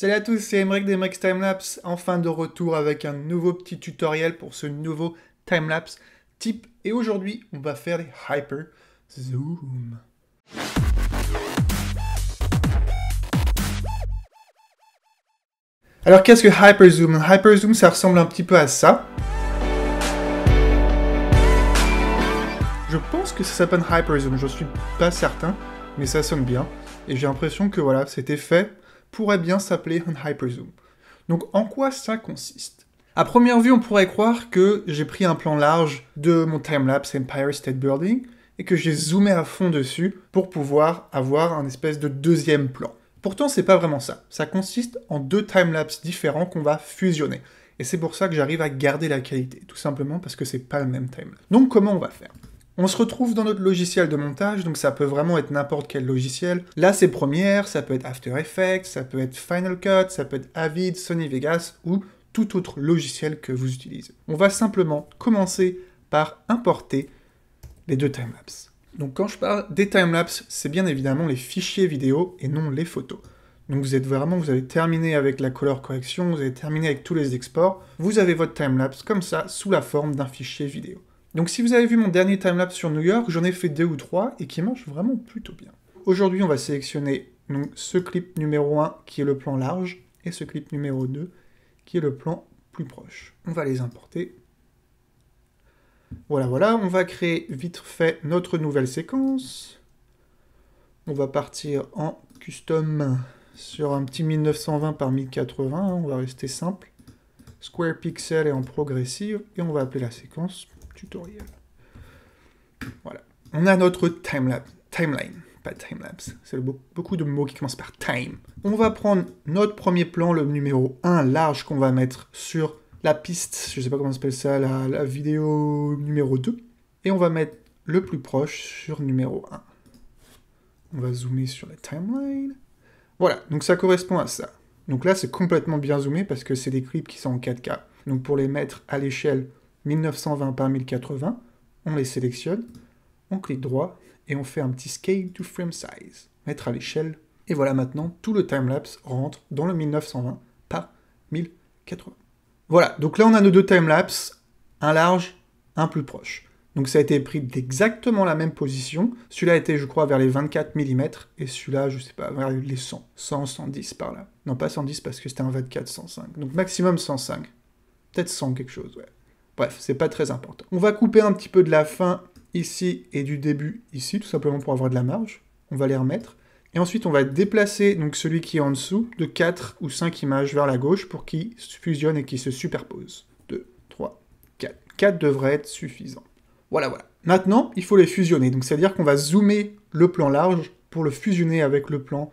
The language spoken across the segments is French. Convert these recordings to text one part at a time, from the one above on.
Salut à tous, c'est des lapse Timelapse, enfin de retour avec un nouveau petit tutoriel pour ce nouveau timelapse type. Et aujourd'hui, on va faire des hyper zoom. Alors qu'est-ce que hyper zoom hyper zoom, ça ressemble un petit peu à ça. Je pense que ça s'appelle hyper zoom, je suis pas certain, mais ça sonne bien. Et j'ai l'impression que voilà, c'était fait pourrait bien s'appeler un hyperzoom. Donc en quoi ça consiste À première vue, on pourrait croire que j'ai pris un plan large de mon timelapse Empire State Building et que j'ai zoomé à fond dessus pour pouvoir avoir un espèce de deuxième plan. Pourtant, c'est pas vraiment ça. Ça consiste en deux timelapses différents qu'on va fusionner. Et c'est pour ça que j'arrive à garder la qualité, tout simplement parce que c'est pas le même timelapse. Donc comment on va faire on se retrouve dans notre logiciel de montage, donc ça peut vraiment être n'importe quel logiciel. Là, c'est Premiere, ça peut être After Effects, ça peut être Final Cut, ça peut être Avid, Sony Vegas ou tout autre logiciel que vous utilisez. On va simplement commencer par importer les deux timelapses. Donc quand je parle des timelapses, c'est bien évidemment les fichiers vidéo et non les photos. Donc vous êtes vraiment, vous avez terminé avec la color correction, vous avez terminé avec tous les exports, vous avez votre timelapse comme ça sous la forme d'un fichier vidéo. Donc si vous avez vu mon dernier timelapse sur New York, j'en ai fait deux ou trois et qui marchent vraiment plutôt bien. Aujourd'hui, on va sélectionner ce clip numéro 1 qui est le plan large et ce clip numéro 2 qui est le plan plus proche. On va les importer. Voilà, voilà, on va créer vite fait notre nouvelle séquence. On va partir en custom sur un petit 1920 par 1080, on va rester simple. Square pixel et en progressive et on va appeler la séquence voilà. On a notre timelapse, timeline, pas timelapse, c'est beaucoup de mots qui commencent par time. On va prendre notre premier plan, le numéro 1 large qu'on va mettre sur la piste, je sais pas comment on appelle ça, la, vidéo numéro 2, et on va mettre le plus proche sur numéro 1. On va zoomer sur la timeline. Voilà, donc ça correspond à ça. Donc là, c'est complètement bien zoomé parce que c'est des clips qui sont en 4K. Donc pour les mettre à l'échelle 1920 par 1080, on les sélectionne, on clique droit et on fait un petit scale to frame size, mettre à l'échelle. Et voilà maintenant, tout le timelapse rentre dans le 1920 par 1080. Voilà, donc là on a nos deux timelapses, un large, un plus proche. Donc ça a été pris d'exactement la même position. Celui-là était, je crois, vers les 24 mm, et celui-là, je sais pas, vers les 100, 100, 110 par là. Non, pas 110 parce que c'était un 24, 105. Donc maximum 105. Peut-être 100 quelque chose, ouais. Bref, c'est pas très important. On va couper un petit peu de la fin ici et du début ici, tout simplement pour avoir de la marge. On va les remettre. Et ensuite, on va déplacer donc celui qui est en dessous de 4 ou 5 images vers la gauche pour qu'il fusionne et qu'il se superpose. 2, 3, 4. 4 devrait être suffisant. Voilà, voilà. Maintenant, il faut les fusionner. Donc, c'est-à-dire qu'on va zoomer le plan large pour le fusionner avec le plan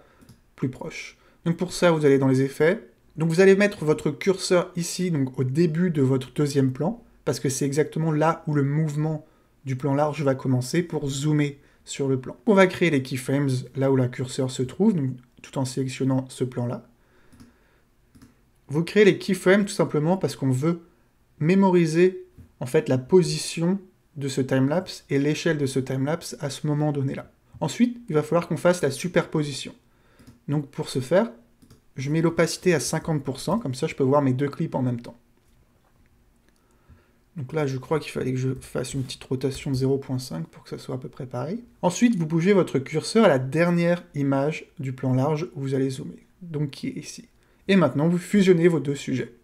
plus proche. Donc, pour ça, vous allez dans les effets. Donc, vous allez mettre votre curseur ici, donc au début de votre deuxième plan parce que c'est exactement là où le mouvement du plan large va commencer pour zoomer sur le plan. On va créer les keyframes là où la curseur se trouve, tout en sélectionnant ce plan-là. Vous créez les keyframes tout simplement parce qu'on veut mémoriser en fait la position de ce timelapse et l'échelle de ce timelapse à ce moment donné-là. Ensuite, il va falloir qu'on fasse la superposition. Donc pour ce faire, je mets l'opacité à 50%, comme ça je peux voir mes deux clips en même temps. Donc là, je crois qu'il fallait que je fasse une petite rotation 0.5 pour que ça soit à peu près pareil. Ensuite, vous bougez votre curseur à la dernière image du plan large où vous allez zoomer, donc qui est ici. Et maintenant, vous fusionnez vos deux sujets.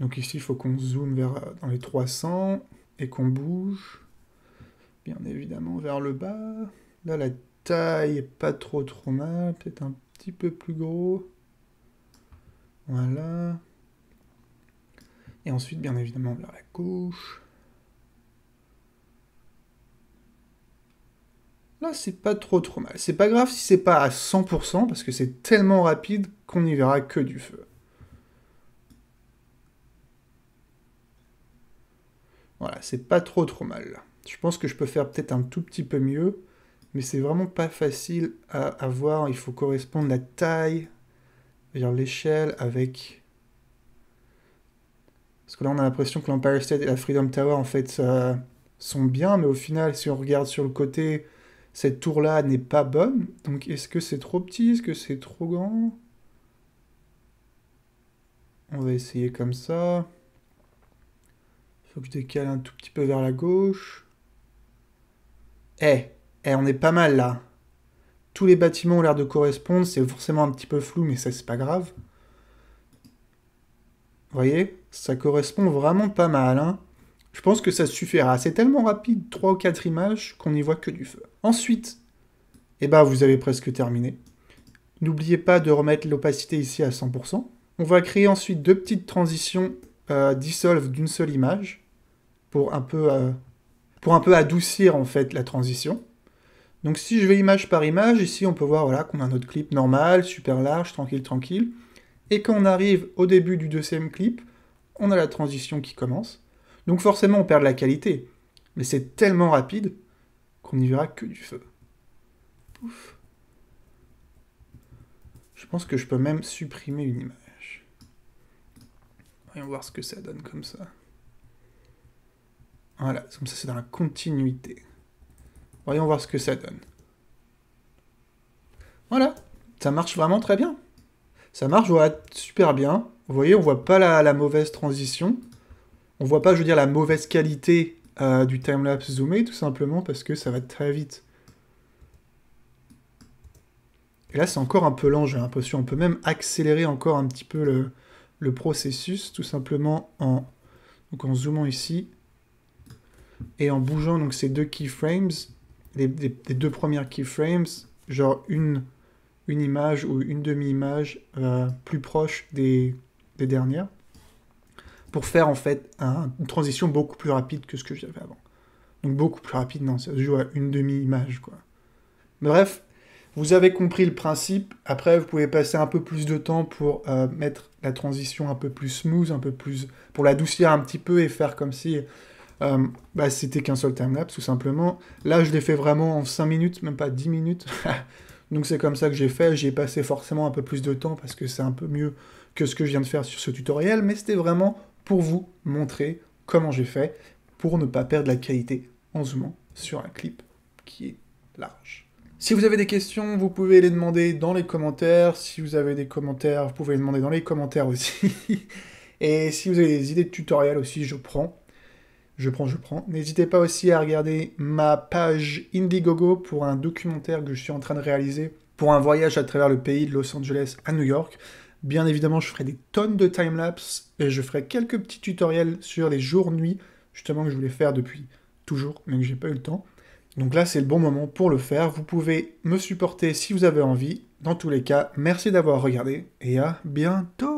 Donc ici, il faut qu'on zoome vers euh, dans les 300 et qu'on bouge, bien évidemment, vers le bas. Là, la taille est pas trop trop mal, peut-être un petit peu plus gros. Voilà. Et ensuite, bien évidemment, vers la gauche. Là, c'est pas trop trop mal. C'est pas grave si c'est pas à 100%, parce que c'est tellement rapide qu'on n'y verra que du feu. Voilà, c'est pas trop trop mal. Je pense que je peux faire peut-être un tout petit peu mieux, mais c'est vraiment pas facile à avoir. Il faut correspondre la taille, l'échelle avec parce que là, on a l'impression que l'Empire State et la Freedom Tower, en fait, sont bien, mais au final, si on regarde sur le côté, cette tour-là n'est pas bonne. Donc, est-ce que c'est trop petit Est-ce que c'est trop grand On va essayer comme ça. Faut que je décale un tout petit peu vers la gauche. Eh, Eh, on est pas mal là. Tous les bâtiments ont l'air de correspondre, c'est forcément un petit peu flou, mais ça c'est pas grave voyez Ça correspond vraiment pas mal. Hein. je pense que ça suffira. C'est tellement rapide, 3 ou 4 images, qu'on n'y voit que du feu. Ensuite, eh ben, vous avez presque terminé. N'oubliez pas de remettre l'opacité ici à 100%. On va créer ensuite deux petites transitions euh, dissolve d'une seule image pour un, peu, euh, pour un peu adoucir en fait la transition. Donc si je vais image par image, ici on peut voir qu'on a notre clip normal, super large, tranquille, tranquille. Et quand on arrive au début du deuxième clip, on a la transition qui commence. Donc forcément, on perd la qualité. Mais c'est tellement rapide qu'on n'y verra que du feu. Pouf. Je pense que je peux même supprimer une image. Voyons voir ce que ça donne comme ça. Voilà, comme ça c'est dans la continuité. Voyons voir ce que ça donne. Voilà, ça marche vraiment très bien. Ça marche voilà, super bien. Vous voyez, on voit pas la, mauvaise transition. On voit pas, je veux dire, la mauvaise qualité euh, du timelapse zoomé, tout simplement parce que ça va très vite. Et là, c'est encore un peu lent, j'ai l'impression. On peut même accélérer encore un petit peu le, processus, tout simplement en, en zoomant ici et en bougeant donc ces deux keyframes, les, les deux premières keyframes, genre une une image ou une demi-image euh, plus proche des, dernières pour faire en fait une transition beaucoup plus rapide que ce que j'avais avant. Donc beaucoup plus rapide, non, ça se joue à une demi-image quoi. Bref, vous avez compris le principe. Après, vous pouvez passer un peu plus de temps pour euh, mettre la transition un peu plus smooth, un peu plus. pour l'adoucir un petit peu et faire comme si euh, bah, c'était qu'un seul time-lapse, tout simplement. Là, je l'ai fait vraiment en 5 minutes, même pas 10 minutes. Donc c'est comme ça que j'ai fait, j'ai passé forcément un peu plus de temps parce que c'est un peu mieux que ce que je viens de faire sur ce tutoriel, mais c'était vraiment pour vous montrer comment j'ai fait pour ne pas perdre la qualité en zoomant sur un clip qui est large. Si vous avez des questions, vous pouvez les demander dans les commentaires. Si vous avez des commentaires, vous pouvez les demander dans les commentaires aussi. Et si vous avez des idées de tutoriels aussi, je prends. Je prends, je prends. N'hésitez pas aussi à regarder ma page Indiegogo pour un documentaire que je suis en train de réaliser pour un voyage à travers le pays de Los Angeles à New York. Bien évidemment, je ferai des tonnes de timelapse et je ferai quelques petits tutoriels sur les jours-nuits, justement que je voulais faire depuis toujours, mais que j'ai pas eu le temps. Donc là, c'est le bon moment pour le faire. Vous pouvez me supporter si vous avez envie. Dans tous les cas, merci d'avoir regardé et à bientôt